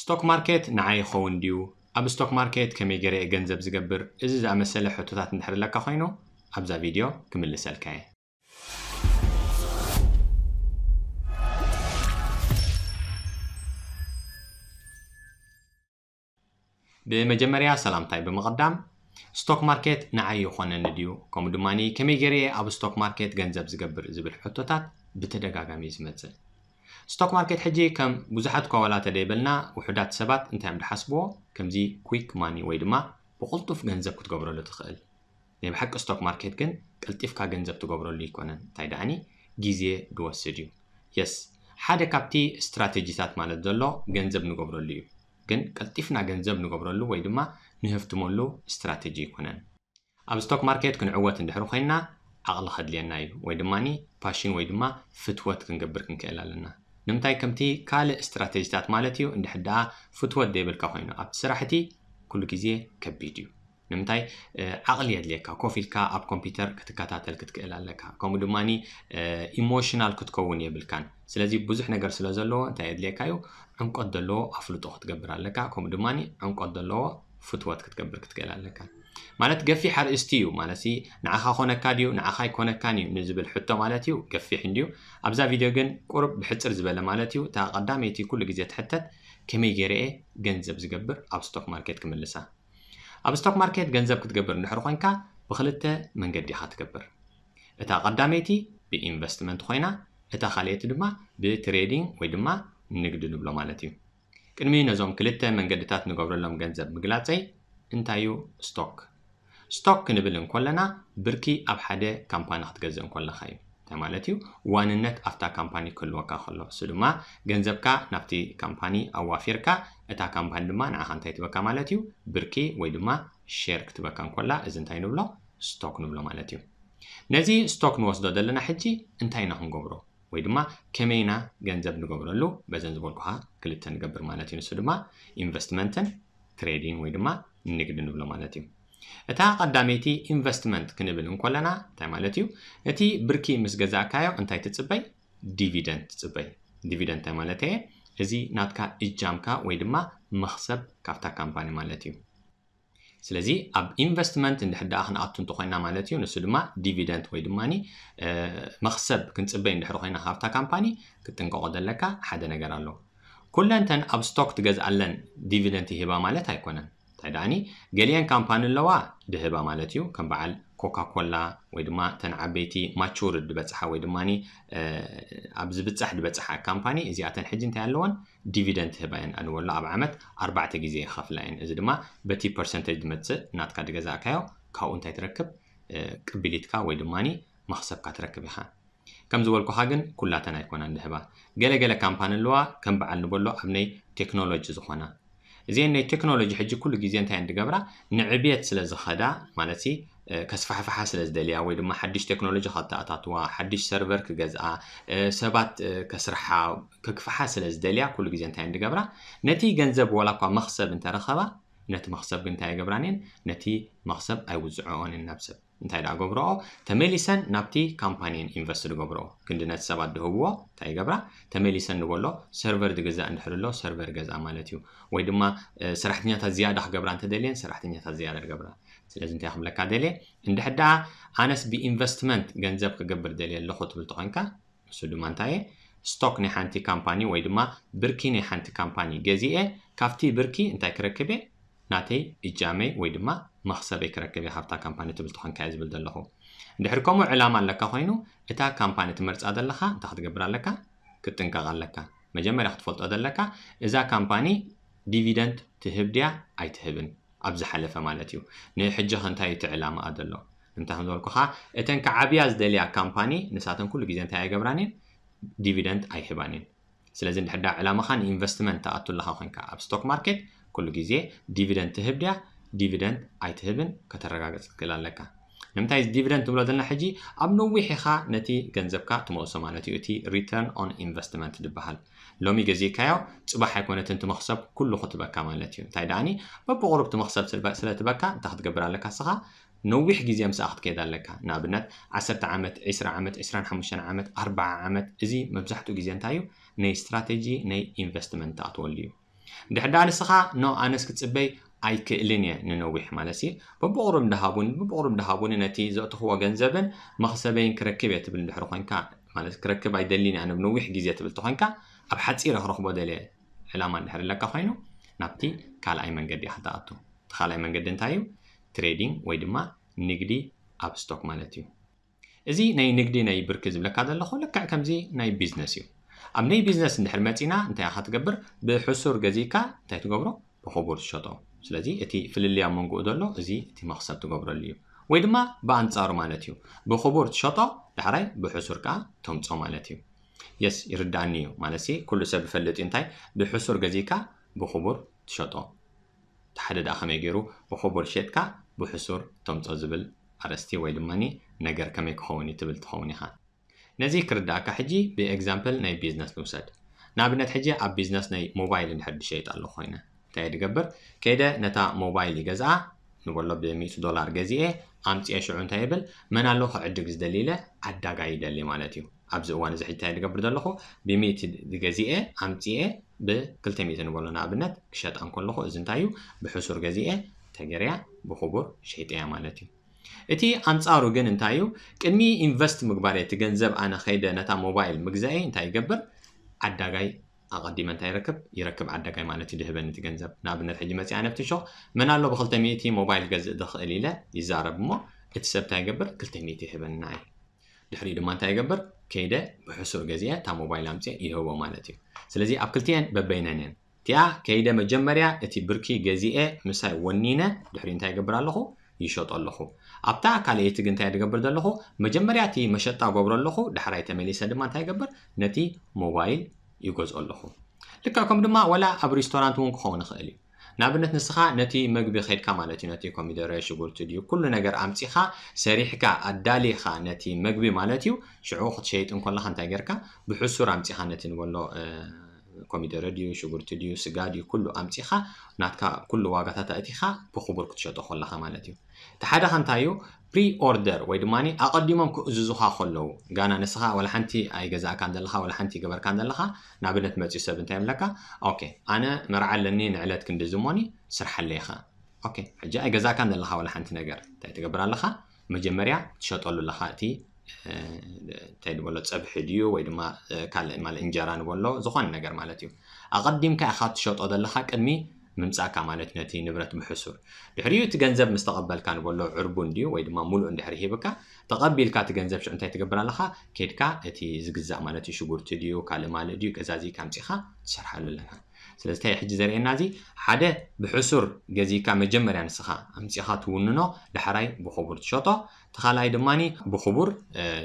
ስቶክ ማርኬት ንዓይ ይኸውን ድዩ ኣብ ስቶክ ማርኬት ከመይ ገርአ ገንዘብ ዝገብር እዚ ዝኣመሰለ ሕቶታት እንድሕርለካ ኮይኑ ኣብዛ ቪድዮ ክምልሰልካ እየ ብመጀመርያ ሰላምታይ ብምቕዳም ስቶክ ማርኬት ንዓይ ይኮነኒ ድዩ ከምኡ ድማኒ ከመይ ገርአ ኣብ ስቶክ ማርኬት ገንዘብ ዝገብር ዝብል ሕቶታት ብተደጋጋሚ ዝመፅእ ስቶክ ማርኬት ሕጂ ከም ብዙሓትኳ ዋላ ተደይበልና ውሑዳት ሰባት እንታይ እዮም ድሓስብዎ ከምዚ ኩክ ማኒ ወይ ድማ ብቕልጡፍ ገንዘብ ክትገብረሉ ትኽእል ናይ ብሓቂ ስቶክ ማርኬት ግን ቀልጢፍካ ገንዘብ ትገብረሉ ይኮነን እንታይ ድኣኒ ግዜ ድወስድ እዩ የስ ሓደ ካብቲ ስትራቴጂታት ማለት ዘሎ ገንዘብ ንገብረሉ እዩ ግን ቀልጢፍና ገንዘብ ንገብረሉ ወይ ድማ ንህፍትመሉ ስትራቴጂ ይኮነን ኣብ ስቶክ ማርኬት ክንዕወት እንድሕሪ ኮይንና ዓቕሊ ከድልየና እዩ ወይ ድማኒ ፓሽን ወይ ድማ ፍትወት ክንገብር ክንክእል ኣለና ንምንታይ ከምቲ ካልእ እስትራቴጂታት ማለት እዩ እንድሕ ደኣ ፍትወት ዘይብልካ ኮይኑ ኣብቲ ስራሕቲ ኩሉ ግዜ ከቢድ እዩ ንምንታይ ዓቕሊ የድልየካ ኮፍ ኢልካ ኣብ ኮምፒተር ክትከታተል ክትክእል ኣለካ ከምኡ ድማ ኢሞሽናል ክትከውን የብልካን ስለዚ ብዙሕ ነገር ስለ ዘለዎ እንታይ የድልየካ የድልየካዮ ዕንቆት ዘለዎ ኣፍልጦ ክትገብር ኣለካ ከምኡ ድማ ዕንቆት ዘለዎ ፍትወት ክትገብር ክትክእል ኣለካ ማለት ገፊሕ ኣርእስቲ እዩ ማለት ንዓኻ ኮነካ ድዩ ንዓኻ ይኮነካን እዩ ንዝብል ሕቶ ማለት እዩ ገፊሕ እንድዩ ኣብዛ ቪድዮ ግን ቁርብ ብሕፅር ዝበለ ማለት እዩ እታ ቀዳመይቲ ኩሉ ግዜ ትሕተት ከመይ ገይረአ ገንዘብ ዝገብር ኣብ ስቶክ ማርኬት ክምልሳ ኣብ ስቶክ ማርኬት ገንዘብ ክትገብር እንድሕር ኮንካ ብክልተ መንገዲ ኢካ ትገብር እታ ቀዳመይቲ ብኢንቨስትመንት ኮይና እታ ካልአቲ ድማ ብትሬዲንግ ወይ ድማ ንግዲ ንብሎ ማለት እዩ ቅድሚ ነዞም ክልተ መንገድታት ንገብረሎም ገንዘብ ምግላፀይ እንታይ እዩ ስቶክ ስቶክ ክንብል እንከለና ብርኪ ኣብ ሓደ ካምፓኒ ክትገዝእ እንከለካ እዩ እንታይ ማለት እዩ ዋንነት ኣብታ ካምፓኒ ክህልወካ ከሎ እሱ ድማ ገንዘብካ ናብቲ ካምፓኒ ኣዋፊርካ እታ ካምፓኒ ድማ ንዓኻ እንታይ ትበካ ማለት እዩ ብርኪ ወይ ድማ ሸር ክትበካ እንኮላ እዚ እንታይ ንብሎ ስቶክ ንብሎ ማለት እዩ ነዚ ስቶክ ንወስዶ ዘለና ሕጂ እንታይ ኢና ክንገብሮ ወይ ድማ ከመይና ገንዘብ ንገብረሉ በዘን ዝበልኩካ ክልተ ንገብር ማለት እዩ ንሱ ድማ ኢንቨስትመንትን ትሬዲንግ ወይ ድማ ንግዲ ንብሎ ማለት እዩ እታ ቐዳመይቲ ኢንቨስትመንት ክንብል እንከለና እንታይ ማለት እዩ እቲ ብርኪ ምስ ገዛእካዮ እንታይ ትፅበይ ዲቪደንት ትፅበይ ዲቪደንት እንታይ ማለት እየ እዚ ናትካ እጃምካ ወይ ድማ መኽሰብ ካብታ ካምፓኒ ማለት እዩ ስለዚ ኣብ ኢንቨስትመንት እንድሕር ደኣ ክንኣቱ እንተኮይና ማለት እዩ ንሱ ድማ ዲቪደንት ወይ ድማ መኽሰብ ክንፅበይ እንድሕር ኮይና ካብታ ካምፓኒ ክጥንቀቆ ዘለካ ሓደ ነገር ኣሎ ኩለንተን ኣብ ስቶክ ትገዝኣለን ዲቪደንት ይሂባ ማለት ኣይኮነን እንታይ ድኣኒ ገሊአን ካምፓኒ ኣለዋ ድህባ ማለት እዩ ከም በዓል ኮካኮላ ወይ ድማ ተን ዓበይቲ ማቸር ድበፅሓ ወይ ድማ ኣብ ዝብፃሕ ድበፅሓ ካምፓኒ እዚኣተን ሕጂ እንታይ ኣለዎን ዲቪደንት ህባ የን ኣንበሎ ኣብ ዓመት ኣርባዕተ ግዜ ይኸፍላ የን እዚ ድማ በቲ ፐርሰንተጅ ዝመፅእ ናትካ ድገዛእካዮ ካብኡ እንታይ ትረክብ ቅቢሊትካ ወይ ድማ መክሰብካ ትረክብ ኢኻ ከም ዝበልኩካ ግን ኩላተን ኣይኮና ድህባ ገለገለ ካምፓኒ ኣለዋ ከም በዓል ንበሎ ኣብ ናይ ቴክኖሎጂ ዝኾና زين التكنولوجي حجي كل جيزين تاين دقبرة نعبيت سلز خدا مالتي اه، كسفح فحا سلز دليا ويد ما حدش تكنولوجي خطا تاتوا حدش سيرفر كجزاء اه، سبات اه، كسرحا كفحا سلز دليا كل جيزين تاين دقبرة نتي جنزب ولا قا مخصب انت رخبة نت مخصب انت يا جبرانين نتي مخصب اي وزعون النبسب እንታይ ዳ ገብሮ ተመሊሰን ናብቲ ካምፓኒን ኢንቨስት ዝገብሮ ክንዲ ነቲ ሰባት ድህብዎ እንታይ ይገብራ ተመሊሰን ንበሎ ሰርቨር ድገዛእ እንድሕርሎ ሰርቨር ገዛ ማለት እዩ ወይ ድማ ሰራሕተኛታት ዝያዳ ክገብራ እንተደልየን ሰራሕተኛታት ዝያዳ ዝገብራ ስለዚ እንታይ ክብለካ ደልየ እንድሕ ደኣ ኣነስ ብኢንቨስትመንት ገንዘብ ክገብር ደልየ ኣለኹ ትብል ተኮንካ ንሱ ድማ እንታይ እየ ስቶክ ናይ ሓንቲ ካምፓኒ ወይ ድማ ብርኪ ናይ ሓንቲ ካምፓኒ ገዚአ ካብቲ ብርኪ እንታይ ክረክብ እየ ናተይ እጃመይ ወይ ድማ مخسبی ክረክብ እየ ካብታ ካምፓኒ ትብልትኾንካ እዩ ዝብል ዘለኹ ድሕሪ ከምኡ ዕላማ ኣለካ ኮይኑ እታ ካምፓኒ ትመርፃ ዘለኻ እንታይ ክትገብር ኣለካ ክትጥንቀቕ ኣለካ መጀመርያ ክትፈልጦ ዘለካ እዛ ካምፓኒ ዲቪደንት ትህብ ድያ ኣይትህብን ኣብ ዝሓለፈ ማለት እዩ ንሕጂ ኸ እንታይ እቲ ዕላማኣ ዘሎ እንታይ ከም ዝበልኩ ከዓ እተን ከዓብያ ዝደልያ ካምፓኒ ንሳተን ኩሉ ግዜ እንታይ ኣይገብራን እየን ዲቪደንት ኣይህባን እየን ስለዚ እንድሕዳ ዕላማኻ ንኢንቨስትመንት ተኣቱለኻ ኮንካ ኣብ ስቶክ ማርኬት ኩሉ ግዜ ዲቪደንት ትህብ ድያ ዲቪደንድ ኣይትህብን ከተረጋገፅ ትክእል ኣለካ ንምንታይ እዚ ዲቪደንድ ትብሎ ዘለና ሕጂ ኣብ ነዊሕ ኢኻ ነቲ ገንዘብካ ትመቕሶ ማለት እዩ እቲ ሪተርን ኦን ኢንቨስትመንት ዝበሃል ሎሚ ገዚእካዮ ፅባሕ ኣይኮነትን ትመኽሰብ ኩሉ ክትበካ ማለት እዩ እንታይ ደኣኒ በብቁሩብ ትመኽሰብ ስለትበካ እንታይ ክትገብር ኣለካ ስኻ ነዊሕ ግዜ ምስኣ ክትከይድ ኣለካ ንኣብነት 10 ዓመት 20 ዓመት 25 ዓመት 40 ዓመት እዚ መብዛሕትኡ ግዜ እንታይ እዩ ናይ ስትራቴጂ ናይ ኢንቨስትመንት ኣትወሉ እዩ ድሕዳ ንስኻ ኖ ኣነስ ክትፅበይ ኣይክእልን እየ ንነዊሕ ማለት እዩ በብቑሩብ እንዳሃቡን ብብቑሩብ እንዳሃቡን ነቲ ዘእትኽዎ ገንዘብን መኽሰበይን ክረክብ እየ ትብል እንድሕሪ ኮንካ ማለት ክረክብ ኣይደሊን እያ ንብነዊሕ ግዜ ትብል እተኮንካ ኣብ ሓፂር ክረክቦ ደልየ ዕላማ እንድሕር ኣለካ ኮይኑ ናብቲ ካልኣይ መንገዲ ኢኻ ተኣቱ እቲ ካልኣይ መንገዲ እንታይ እዩ ትሬዲንግ ወይ ድማ ንግዲ ኣብ ስቶክ ማለት እዩ እዚ ናይ ንግዲ ናይ ብርኪ ዝብለካ ዘለኹ ልክዕ ከምዚ ናይ ቢዝነስ እዩ ኣብ ናይ ቢዝነስ እንድሕር መፂና እንታይ ኢኻ ትገብር ብሕሱር ገዚእካ እንታይ ትገብሮ ብክቡር ትሸጦ سلازي اتي فللي عمون قودلو ازي اتي مخصب تقبرو الليو ويد ما بانتزارو مالاتيو بخبور تشطا دحراي بحسور كا تمتصو مالاتيو يس يردانيو مالاسي كل سبب فلتين تاي بحسور قزيكا بخبور تشطا تحدد اخمي جيرو بخبور شيتكا بحسور تمتصو زبل عرستي ويد ماني نگر كميك خوني تبل تخوني ها نزي كرداكا حجي بي اكزامبل ناي بيزنس نوساد نابنات حجي عب بيزنس ناي موبايل نحد شيت على خوينه እንታይ ትገብር ከይደ ነታ ሞባይል ይገዝኣ ንበሎ ብ100 ዶላር ገዚአ ኣምፅአ ሽዑ እንታይ ይብል መን ኣሎ ክዕድግ ዝደሊ ኢለ ዓዳጋ ይደሊ ማለት እዩ ኣብዚ እዋን እዚ ሕጂ እንታይ ትገብር ዘለኹ ብ100 ገዚአ ኣምፅአ ብ200 ንበሎ ንኣብነት ክሸጣ ንከለኹ እዚ እንታይ እዩ ብሕሱር ገዚአ ተገርያ ብክቡር ሸይጠያ ማለት እዩ እቲ ኣንፃሩ ግን እንታይ እዩ ቅድሚ ኢንቨስት ምግባር እቲ ገንዘብ ኣነ ከይደ ነታ ሞባይል ምግዛእ እንታይ ይገብር ዓዳጋይ ኣቐዲመ እንታይ ይረክብ ይረክብ ዓዳጋይ ማለት እዩ ድህበኒ እቲ ገንዘብ ንኣብነት ሕጂ መፅ ነብቲ ሾክ መና ኣሎ ብክልተ ሚእቲ ሞባይል ገዝእ ዝኽእል ኢለ ይዛረብ እሞ እቲ ሰብ እንታይ ይገብር ሚእቲ ይህበና እዩ ድሕሪ ድማ እንታይ ይገብር ከይደ ብሕሱር ገዚአ እታ ሞባይል ኣምፅአ ይህቦ ማለት እዩ ስለዚ ኣብ ክልትየን በበይነን እየን እቲኣ ከይደ መጀመርያ እቲ ብርኪ ገዚአ ምሳይ ወኒነ ድሕሪ እንታይ ይገብር ኣለኹ ይሸጦ ኣለኹ ኣብታ ካልአይቲ ግ እንታይ ትገብር ዘለኹ መጀመርያ እቲ መሸጣ ገብሮ ኣለኹ ዳሕራይ ተመሊሰ ድማ እንታይ ይገብር ነቲ ሞባይል ይገዝኦ ኣለኹ ልክዕ ከም ድማ ወላ ኣብ ሪስቶራንት እውን ክኸውን ይኽእል እዩ ንኣብነት ንስኻ ነቲ መግቢ ከድካ ማለት እዩ ነቲ ኮሚደረ ሽጉርቲ ድዩ ኩሉ ነገር ኣምፂኻ ሰሪሕካ ኣዳሊኻ ነቲ መግቢ ማለት እዩ ሽዑ ክትሸይጥ እንከለካ እንታይ ጌርካ ብሕሱር ኣምፂኻ ነቲ ንበሎ ኮሚደረ ድዩ ሽጉርቲ ድዩ ስጋ ድዩ ኩሉ ኣምፂኻ ናትካ ኩሉ ዋጋታት ኣእቲኻ ብክቡር ክትሸጦ ከለካ ማለት እዩ እቲ ሓደ ከንታይ እዩ بري اوردر ወይ ድማ ኣቐዲሞም ክእዝዙኻ ከለዉ ጋና ንስኻ ወላ ሓንቲ ኣይገዛእካ ዘለካ ወላ ሓንቲ ይገበርካ ዘለካ ንኣብነት መፅኡ ሰብ እንታይ የብለካ ኦኬ ኣነ መርዓ ኣለኒ ንዕለት ክንዲዝሞኒ ስራሕ ኣለይኸ ኦኬ ሕጂ ኣይገዛእካ ዘለካ ወላ ሓንቲ ነገር እንታይ ትገብር ኣለካ መጀመርያ ትሸጠሉ ኣለካ እቲ እንታይ ንበሎ ፀብሒ ድዩ ወይ ድማ ካልእ ማለት እንጀራ ንበሎ ዝኾነ ነገር ማለት እዩ ኣቐዲምካ ኢኻ ትሸጦ ዘለካ ቅድሚ ምምፃእካ ማለት ነቲ ንብረት ምሕሱር ድሕሪኡ እቲ ገንዘብ ምስ ተቐበልካ ንበሎ ዕርቡ እንድዩ ወይ ድማ ሙሉእ እንድሕሪ ሂብካ ተቐቢልካ እቲ ገንዘብ ሽዑ እንታይ ትገብር ኣለካ ኬድካ እቲ ዝግዛእ ማለት እዩ ሽጉርቲ ድዩ ካልእ ማለት ድዩ ገዛዚካ ምፅኢኻ ትሰርሓሉ ኣለና ስለዚ ሕጂ ዘርእየና እዚ ሓደ ብሕሱር ገዚእካ መጀመርያ ንስኻ ኣምፅኻ ትውንኖ ዳሕራይ ብክቡር ትሸጦ ተኻልኣይ ድማ ብክቡር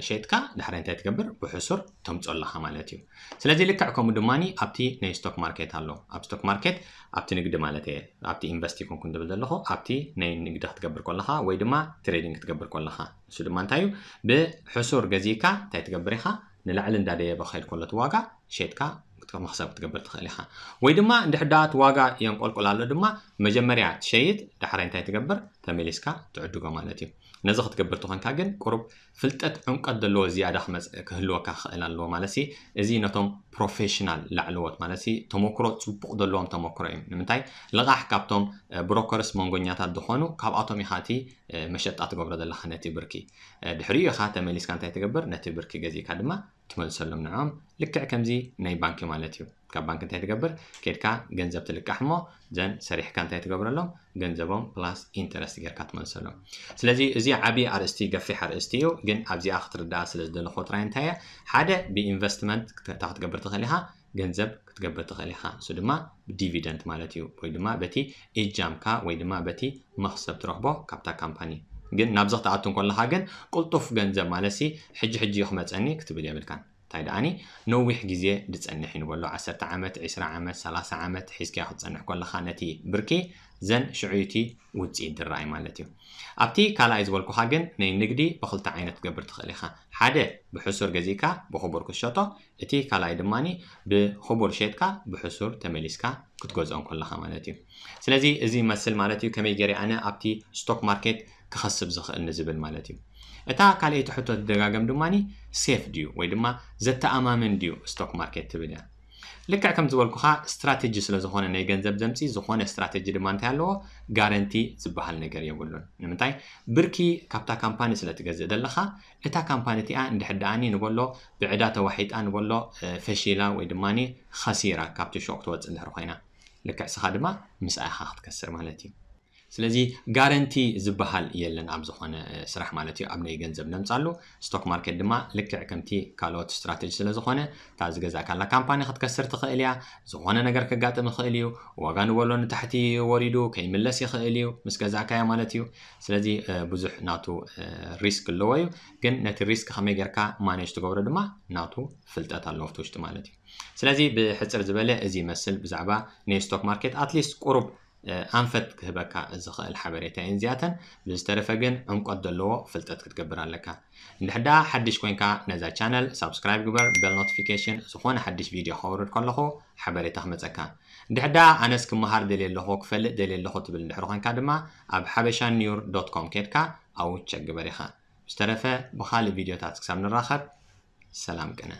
ሸጥካ ዳሕራይ እንታይ ትገብር ብሕሱር ተምፅ ኣለካ ማለት እዩ ስለዚ ልክዕ ከምኡ ድማ ኣብቲ ናይ ስቶክ ማርኬት ኣሎ ኣብ ስቶክ ማርኬት ኣብቲ ንግዲ ማለት እየ ኣብቲ ኢንቨስቲ ኮንኩን ትብል ዘለኹ ኣብቲ ናይ ንግዲ ክትገብር ከለካ ወይ ድማ ትሬዲንግ ክትገብር ከለካ ንሱ ድማ እንታይ እዩ ብሕሱር ገዚእካ እንታይ ትገብር ኢካ ንላዕሊ እንዳደየበ ከይድ ከሎ ትዋጋ ሸጥካ كتكم حساب تقبل تخليها ويدما دحدات واقع ينقل قلاله دما مجمريات شيد دحرين تاي تقبل ተመሊስካ ትዕድጎ ማለት እዩ ነዚ ክትገብር ትኾንካ ግን ቁርብ ፍልጠት ዕምቀት ዘለዎ ዝያዳ ክህልወካ ክኽእል ኣለዎ ማለት እዚ ነቶም ፕሮፌሽናል ላዕለዎት ማለት ተመክሮ ፅቡቅ ዘለዎም ተመክሮ እዩ ንምንታይ ልቓሕ ካብቶም ብሮከርስ መንጎኛታት ዝኾኑ ካብኣቶም ኢኻ እቲ መሸጣ ትገብሮ ዘለካ ነቲ ብርኪ ድሕሪኡ ኢኻ ተመሊስካ እንታይ ትገብር ነቲ ብርኪ ገዚእካ ድማ ትመልሰሎም ንዖም ልክዕ ከምዚ ናይ ባንኪ ማለት እዩ كاب بانك انتهي تقبر كيركا جنزب تلك احمو زين سريح كان انتهي تقبر لهم جنزبهم بلاس انترست كيركا تمنس لهم سلازي ازي عبي ار اس تي قفي حر اس تيو جن ابزي اخر دا سلاز دل خطرة انتهي حادة بي انفستمنت تاخد تقبر تخليها جنزب تقبر تخليها سودما ديفيدنت مالتيو ويدما بتي اجامكا ويدما بتي مخصب تروح بو كابتا كامباني جن نبزغ تعطون كل حاجة قلتوف جنزب مالسي حج حج يخمت اني كتب لي كان እንታይ ደኣኒ ነዊሕ ግዜ ዝፀንሕ እዩ ንበሎ 1 ዓመት 20 ዓመት 30 ዓመት ሒዝከያ ክትፀንሕ ከለካ ነቲ ብርኪ ዘን ሽዑይቲ ውፅኢት ድረኣይ ማለት እዩ ኣብቲ ካልኣይ ዝበልኩካ ግን ናይ ንግዲ ብክልተ ዓይነት ክትገብር ትኽእል ኢኻ ሓደ ብሕሱር ገዚእካ ብክቡር ክሸጦ እቲ ካልኣይ ድማኒ ብክቡር ሸጥካ ብሕሱር ተመሊስካ ክትገዝኦን ከለካ ማለት እዩ ስለዚ እዚ ይመስል ማለት እዩ ከመይ ገይረ ኣነ ኣብቲ ስቶክ ማርኬት ክኸስብ ዝኽእል ንዝብል ማለት እዩ እታ ካልአይቲ ሕቶ ትደጋገም ድማ ሴፍ ድዩ ወይ ድማ ዘተኣማምን ድዩ ስቶክ ማርኬት ትብል እያ ልክዕ ከም ዝበልኩካ ስትራቴጂ ስለዝኾነ ናይ ገንዘብ ዘምፂ ዝኾነ ስትራቴጂ ድማ እንታይ ኣለዎ ጋረንቲ ዝበሃል ነገር የብሉን ንምንታይ ብርኪ ካብታ ካምፓኒ ስለትገዝእ ዘለካ እታ ካምፓኒ እቲኣ እንድሕር ደኣኒ ንበሎ ብዕዳ ተዋሒጣ ንበሎ ፈሺላ ወይ ድማ ከሲራ ካብቲ ሾቅ ትወፅእ እንድሕር ኮይና ልክዕ ስኻ ድማ ምስኣይካ ክትከስር ማለት እዩ ስለዚ ጋረንቲ ዝበሃል የለን ኣብ ዝኾነ ስራሕ ማለት እዩ ኣብ ናይ ገንዘብ ነምፃሉ ስቶክ ማርኬት ድማ ልክዕ ከምቲ ካልኦት ስትራቴጂ ስለዝኾነ እታ ዝገዛእ ካላ ካምፓኒ ክትከስር ትኽእል እያ ዝኾነ ነገር ከጋጥም ይኽእል እዩ ዋጋ ንበሎ ንታሕቲ ወሪዱ ከይምለስ ይኽእል እዩ ምስ ገዛእካዮ ማለት እዩ ስለዚ ብዙሕ ናቱ ሪስክ ኣለዎ እዩ ግን ነቲ ሪስክ ከመይ ጌርካ ማነጅ ትገብሮ ድማ ናቱ ፍልጠት ኣለዎ ፍቲ ውሽጢ ማለት እዩ ስለዚ ብሕፅር ዝበለ እዚ ይመስል ብዛዕባ ናይ ስቶክ ማርኬት ኣትሊስት ቁሩብ ኣንፈት ክህበካ ዝኽእል ሓበሬታ እየን እዚኣተን ብዝተረፈ ግን እምቆት ዘለዎ ፍልጠት ክትገብር ኣለካ እንድሕዳ ሓድሽ ኮንካ ነዛ ቻነል ሳብስክራይብ ግበር ቤል ኖቲፊኬሽን ዝኾነ ሓድሽ ቪድዮ ከውርድ ከለኹ ሓበሬታ ክመፀካ እንድሕዳ ኣነስ ክምሃር ደልየ ኣለኹ ክፈልጥ ደልየ ኣለኹ ትብል እንድሕሪ ኮንካ ድማ ኣብ ሓበሻ ኒውር ዶት ኮም ኬድካ ኣው ቸክ ግበር ኢኻ ብዝተረፈ ብካልእ ቪድዮታት ክሳብ ንራኸብ ሰላም ቅነ